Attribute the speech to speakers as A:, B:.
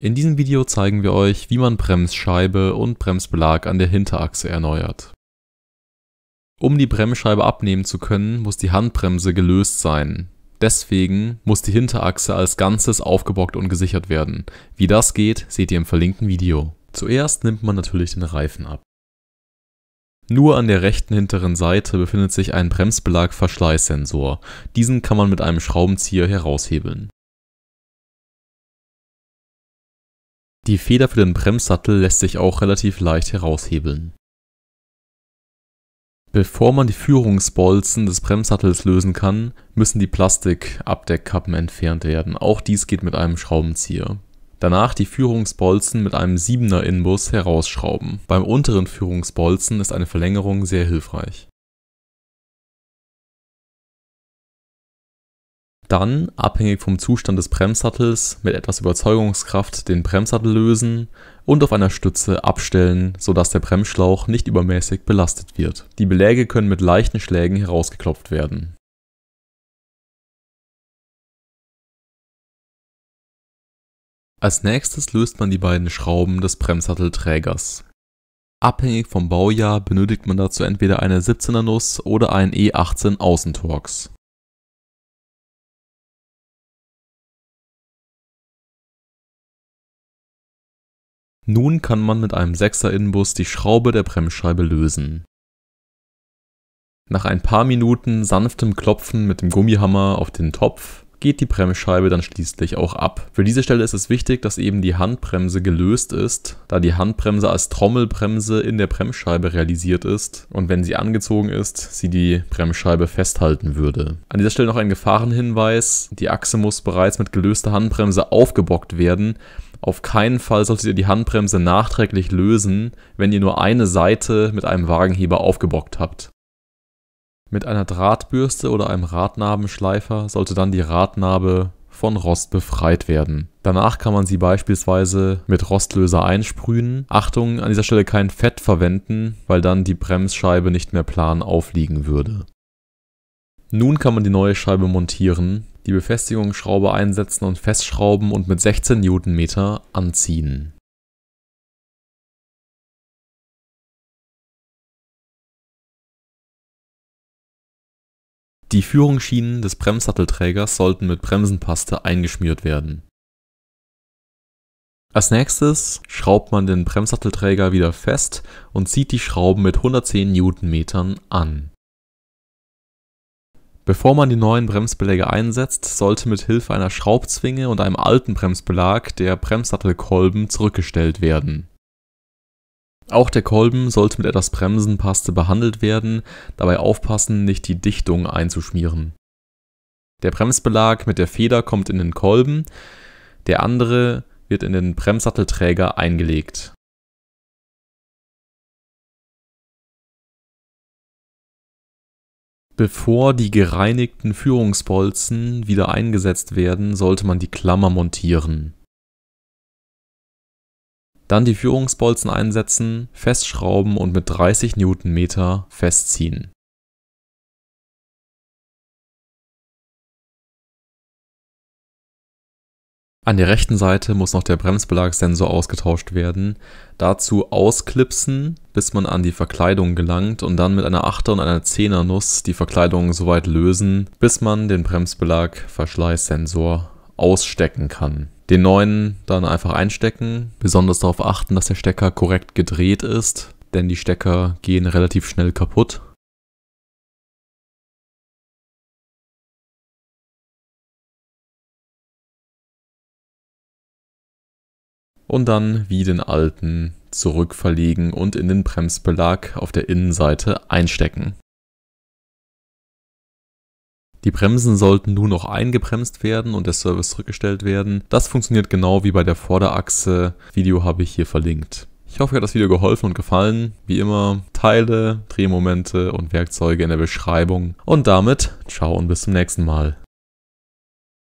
A: In diesem Video zeigen wir euch, wie man Bremsscheibe und Bremsbelag an der Hinterachse erneuert. Um die Bremsscheibe abnehmen zu können, muss die Handbremse gelöst sein. Deswegen muss die Hinterachse als Ganzes aufgebockt und gesichert werden. Wie das geht, seht ihr im verlinkten Video. Zuerst nimmt man natürlich den Reifen ab. Nur an der rechten hinteren Seite befindet sich ein Bremsbelag-Verschleißsensor. Diesen
B: kann man mit einem Schraubenzieher heraushebeln. Die Feder für den Bremssattel lässt sich auch relativ leicht heraushebeln.
A: Bevor man die Führungsbolzen des Bremssattels lösen kann, müssen die Plastikabdeckkappen entfernt werden. Auch dies geht mit einem Schraubenzieher. Danach die
B: Führungsbolzen mit einem 7er Inbus herausschrauben. Beim unteren Führungsbolzen ist eine Verlängerung sehr hilfreich Dann, abhängig vom Zustand des Bremssattels, mit etwas Überzeugungskraft
A: den Bremssattel lösen und auf einer Stütze abstellen, sodass der Bremsschlauch nicht übermäßig belastet wird. Die Beläge können mit leichten Schlägen herausgeklopft werden.
C: Als nächstes
A: löst man die beiden Schrauben des Bremssattelträgers. Abhängig vom Baujahr benötigt man dazu entweder eine 17er Nuss oder einen E18 Außentorx. Nun kann man mit einem 6er Inbus die Schraube der Bremsscheibe lösen. Nach ein paar Minuten sanftem Klopfen mit dem Gummihammer auf den Topf geht die Bremsscheibe dann schließlich auch ab. Für diese Stelle ist es wichtig, dass eben die Handbremse gelöst ist, da die Handbremse als Trommelbremse in der Bremsscheibe realisiert ist und wenn sie angezogen ist, sie die Bremsscheibe festhalten würde. An dieser Stelle noch ein Gefahrenhinweis, die Achse muss bereits mit gelöster Handbremse aufgebockt werden, auf keinen Fall solltet ihr die Handbremse nachträglich lösen, wenn ihr nur eine Seite mit einem Wagenheber aufgebockt habt. Mit einer Drahtbürste oder einem Radnabenschleifer sollte dann die Radnabe von Rost befreit werden. Danach kann man sie beispielsweise mit Rostlöser einsprühen. Achtung, an dieser Stelle kein Fett verwenden, weil dann die Bremsscheibe nicht mehr plan aufliegen würde. Nun kann man die neue Scheibe
B: montieren die Befestigungsschraube einsetzen und festschrauben und mit 16 Newtonmeter anziehen.
C: Die Führungsschienen des
A: Bremssattelträgers sollten mit Bremsenpaste eingeschmiert werden. Als nächstes schraubt man den Bremssattelträger wieder fest und zieht die Schrauben mit 110 Newtonmetern an Bevor man die neuen Bremsbeläge einsetzt, sollte mit Hilfe einer Schraubzwinge und einem alten Bremsbelag der Bremssattelkolben zurückgestellt werden. Auch der Kolben sollte mit etwas Bremsenpaste behandelt werden, dabei aufpassen, nicht die Dichtung einzuschmieren.
B: Der Bremsbelag mit der Feder kommt in den Kolben, der andere wird in den Bremssattelträger eingelegt Bevor die gereinigten Führungsbolzen wieder eingesetzt werden, sollte man die Klammer montieren. Dann die Führungsbolzen einsetzen, festschrauben und mit 30 Newtonmeter festziehen An der rechten Seite muss noch der Bremsbelasensor ausgetauscht werden. Dazu ausklipsen, bis man an die Verkleidung
A: gelangt und dann mit einer 8er und einer 10er Nuss die Verkleidung so weit lösen, bis man den Bremsbelag-Verschleißsensor ausstecken kann. Den neuen dann einfach einstecken,
B: besonders darauf achten, dass der Stecker korrekt gedreht ist, denn die Stecker gehen relativ schnell kaputt.
A: und dann wie den alten zurückverlegen und in den Bremsbelag auf der Innenseite einstecken. Die Bremsen sollten nun noch eingebremst werden und der Service zurückgestellt werden. Das funktioniert genau wie bei der Vorderachse. Video habe ich hier verlinkt. Ich hoffe, ihr hat das Video geholfen und gefallen. Wie immer, Teile,
B: Drehmomente und Werkzeuge in der Beschreibung. Und damit, ciao und bis zum nächsten Mal.